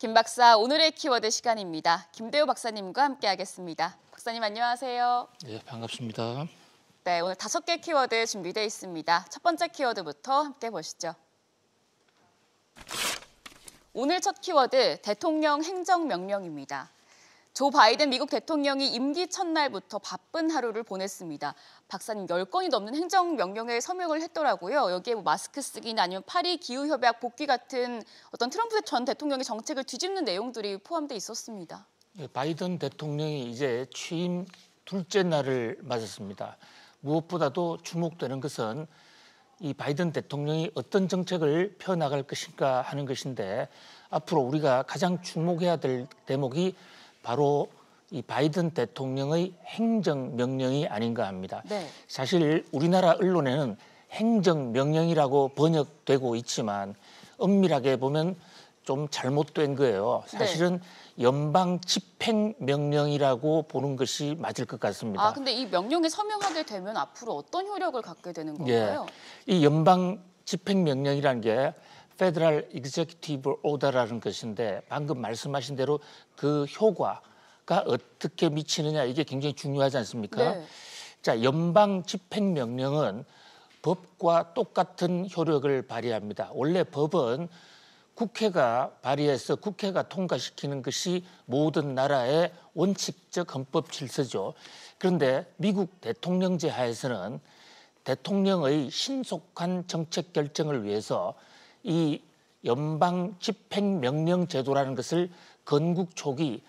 김 박사 오늘의 키워드 시간입니다. 김대우 박사님과 함께하겠습니다. 박사님 안녕하세요. 네 반갑습니다. 네 오늘 다섯 개 키워드 준비되어 있습니다. 첫 번째 키워드부터 함께 보시죠. 오늘 첫 키워드 대통령 행정명령입니다. 조 바이든 미국 대통령이 임기 첫날부터 바쁜 하루를 보냈습니다. 박사님 10건이 넘는 행정명령에 서명을 했더라고요. 여기에 뭐 마스크 쓰기나 아니면 파리 기후협약 복귀 같은 어떤 트럼프 전 대통령의 정책을 뒤집는 내용들이 포함돼 있었습니다. 네, 바이든 대통령이 이제 취임 둘째 날을 맞았습니다. 무엇보다도 주목되는 것은 이 바이든 대통령이 어떤 정책을 펴나갈 것인가 하는 것인데 앞으로 우리가 가장 주목해야 될 대목이 바로 이 바이든 대통령의 행정 명령이 아닌가 합니다. 네. 사실 우리나라 언론에는 행정 명령이라고 번역되고 있지만 엄밀하게 보면 좀 잘못된 거예요. 네. 사실은 네. 연방 집행 명령이라고 보는 것이 맞을 것 같습니다. 아, 근데 이 명령이 서명하게 되면 앞으로 어떤 효력을 갖게 되는 예. 건가요? 예. 이 연방 집행 명령이라는 게 페더럴 익스큐티브 오더라는 것인데 방금 말씀하신 대로 그 효과가 어떻게 미치느냐 이게 굉장히 중요하지 않습니까? 네. 자, 연방 집행 명령은 법과 똑같은 효력을 발휘합니다. 원래 법은 국회가 발의해서 국회가 통과시키는 것이 모든 나라의 원칙적 헌법 질서죠. 그런데 미국 대통령제 하에서는 대통령의 신속한 정책 결정을 위해서 이 연방 집행명령 제도라는 것을 건국 초기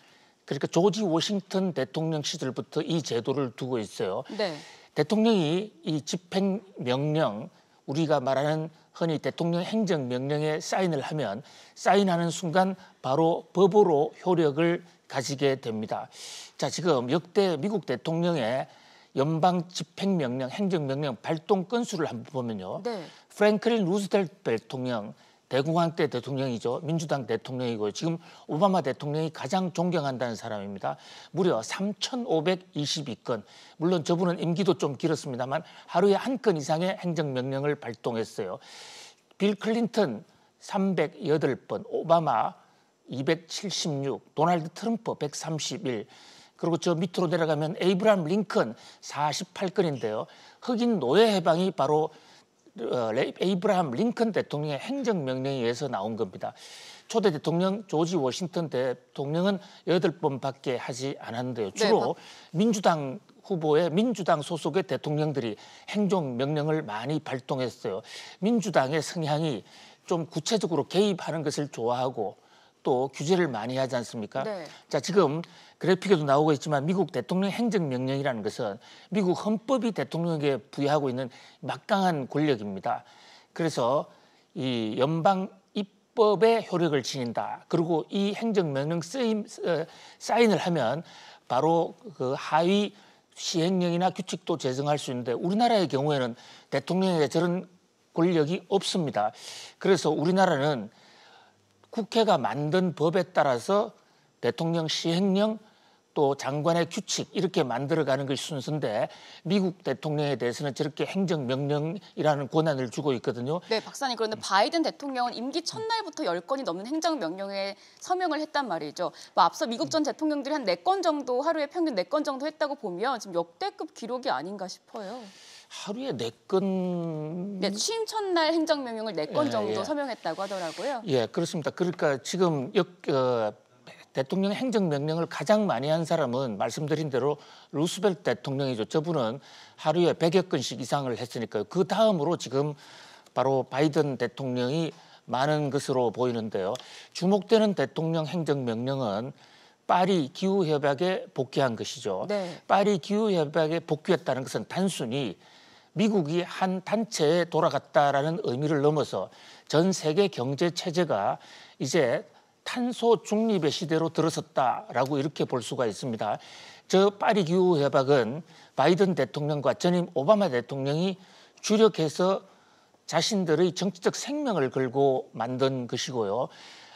그러니까 조지 워싱턴 대통령 시절부터 이 제도를 두고 있어요. 네. 대통령이 이 집행명령 우리가 말하는 흔히 대통령 행정명령에 사인을 하면 사인하는 순간 바로 법으로 효력을 가지게 됩니다. 자 지금 역대 미국 대통령의 연방 집행명령 행정명령 발동 건수를 한번 보면요. 네. 프랭클린 루스델 대통령 대공황 때 대통령이죠. 민주당 대통령이고 지금 오바마 대통령이 가장 존경한다는 사람입니다. 무려 3,522건. 물론 저분은 임기도 좀 길었습니다만 하루에 한 건 이상의 행정명령을 발동했어요. 빌 클린턴 308번, 오바마 276, 도널드 트럼프 131. 그리고 저 밑으로 내려가면 에이브람 링컨 48건인데요. 흑인 노예 해방이 바로 어, 에이브라함 링컨 대통령의 행정명령에 의해서 나온 겁니다. 초대 대통령 조지 워싱턴 대통령은 여덟 번밖에 하지 않았는데요. 네, 주로 네, 민주당 후보의 민주당 소속의 대통령들이 행정명령을 많이 발동했어요. 민주당의 성향이 좀 구체적으로 개입하는 것을 좋아하고 또 규제를 많이 하지 않습니까? 네. 자 지금 그래픽에도 나오고 있지만 미국 대통령 행정명령이라는 것은 미국 헌법이 대통령에게 부여하고 있는 막강한 권력입니다. 그래서 이 연방 입법의 효력을 지닌다. 그리고 이 행정명령 쓰임 어, 사인을 하면 바로 그 하위 시행령이나 규칙도 제정할 수 있는데 우리나라의 경우에는 대통령에게 저런 권력이 없습니다. 그래서 우리나라는 국회가 만든 법에 따라서 대통령 시행령 또 장관의 규칙 이렇게 만들어가는 것이 순서인데 미국 대통령에 대해서는 저렇게 행정명령이라는 권한을 주고 있거든요. 네, 박사님 그런데 바이든 대통령은 임기 첫날부터 열건이 넘는 행정명령에 서명을 했단 말이죠. 뭐 앞서 미국 전 대통령들이 한 네 건 정도 하루에 평균 네 건 정도 했다고 보면 지금 역대급 기록이 아닌가 싶어요. 하루에 네 건. 네, 취임 첫날 행정명령을 네건 예, 정도 예, 서명했다고 하더라고요. 예, 그렇습니다. 그러니까 지금 역, 어, 대통령 행정명령을 가장 많이 한 사람은 말씀드린 대로 루스벨 대통령이죠. 저분은 하루에 100여 건씩 이상을 했으니까요. 그 다음으로 지금 바로 바이든 대통령이 많은 것으로 보이는데요. 주목되는 대통령 행정명령은 파리 기후협약에 복귀한 것이죠. 네. 파리 기후협약에 복귀했다는 것은 단순히 미국이 한 단체에 돌아갔다라는 의미를 넘어서 전 세계 경제 체제가 이제 탄소 중립의 시대로 들어섰다라고 이렇게 볼 수가 있습니다. 저 파리 기후 협약은 바이든 대통령과 전임 오바마 대통령이 주력해서 자신들의 정치적 생명을 걸고 만든 것이고요.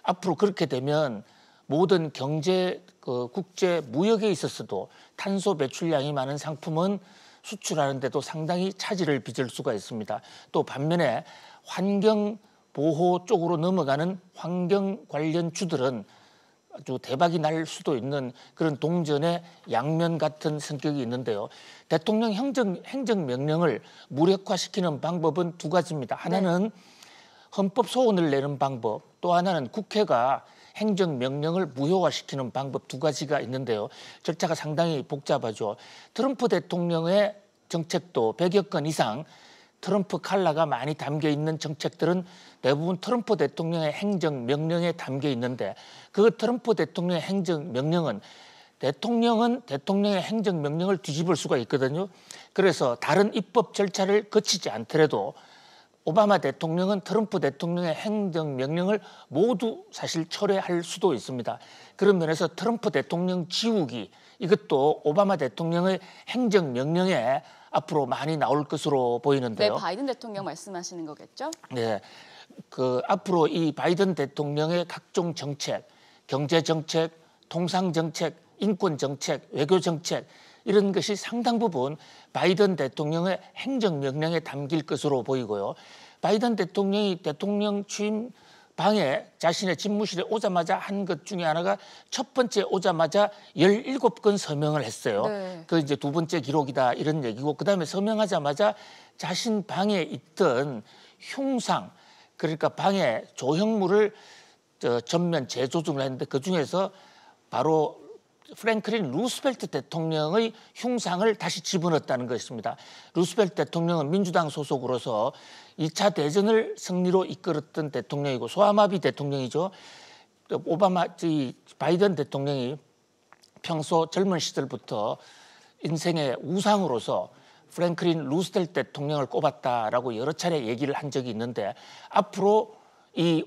앞으로 그렇게 되면 모든 경제 그 국제 무역에 있어서도 탄소 배출량이 많은 상품은 수출하는데도 상당히 차질을 빚을 수가 있습니다. 또 반면에 환경 보호 쪽으로 넘어가는 환경 관련 주들은 아주 대박이 날 수도 있는 그런 동전의 양면 같은 성격이 있는데요. 대통령 행정, 행정명령을 무력화시키는 방법은 두 가지입니다. 하나는 네. 헌법 소원을 내는 방법, 또 하나는 국회가 행정명령을 무효화시키는 방법 두 가지가 있는데요. 절차가 상당히 복잡하죠. 트럼프 대통령의 정책도 100여 건 이상 트럼프 칼라가 많이 담겨 있는 정책들은 대부분 트럼프 대통령의 행정명령에 담겨 있는데 그 트럼프 대통령의 행정명령은 대통령은 대통령의 행정명령을 뒤집을 수가 있거든요. 그래서 다른 입법 절차를 거치지 않더라도 오바마 대통령은 트럼프 대통령의 행정 명령을 모두 사실 철회할 수도 있습니다. 그런 면에서 트럼프 대통령 지우기 이것도 오바마 대통령의 행정 명령에 앞으로 많이 나올 것으로 네, 보이는데요. 네, 바이든 대통령 말씀하시는 거겠죠? 네. 그 앞으로 이 바이든 대통령의 각종 정책, 경제 정책, 통상 정책, 인권 정책, 외교 정책 이런 것이 상당 부분 바이든 대통령의 행정명령에 담길 것으로 보이고요. 바이든 대통령이 대통령 취임 방에 자신의 집무실에 오자마자 한 것 중에 하나가 첫 번째 오자마자 열일곱 건 서명을 했어요. 네. 그 이제 두 번째 기록이다 이런 얘기고 그다음에 서명하자마자 자신 방에 있던 흉상 그러니까 방에 조형물을 저 전면 재조정을 했는데 그 중에서 바로 프랭클린 루스벨트 대통령의 흉상을 다시 집어넣었다는 것입니다. 루스벨트 대통령은 민주당 소속으로서 2차 대전을 승리로 이끌었던 대통령이고 소아마비 대통령이죠. 오바마, 바이든 대통령이 평소 젊은 시절부터 인생의 우상으로서 프랭클린 루스벨트 대통령을 꼽았다라고 여러 차례 얘기를 한 적이 있는데 앞으로 이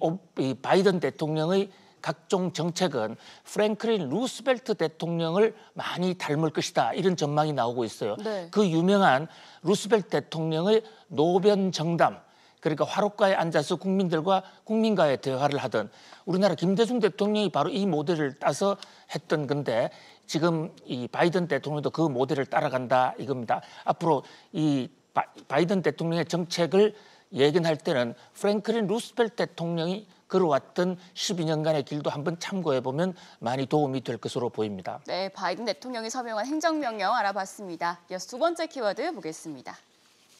바이든 대통령의 각종 정책은 프랭클린 루스벨트 대통령을 많이 닮을 것이다 이런 전망이 나오고 있어요. 네. 그 유명한 루스벨트 대통령의 노변 정담 그러니까 화로가에 앉아서 국민들과 국민과의 대화를 하던 우리나라 김대중 대통령이 바로 이 모델을 따서 했던 건데 지금 이 바이든 대통령도 그 모델을 따라간다 이겁니다. 앞으로 이 바이든 대통령의 정책을 예견할 때는 프랭클린 루스벨트 대통령이 걸어왔던 12년간의 길도 한번 참고해 보면 많이 도움이 될 것으로 보입니다. 네, 바이든 대통령이 서명한 행정명령 알아봤습니다. 이어서 두 번째 키워드 보겠습니다.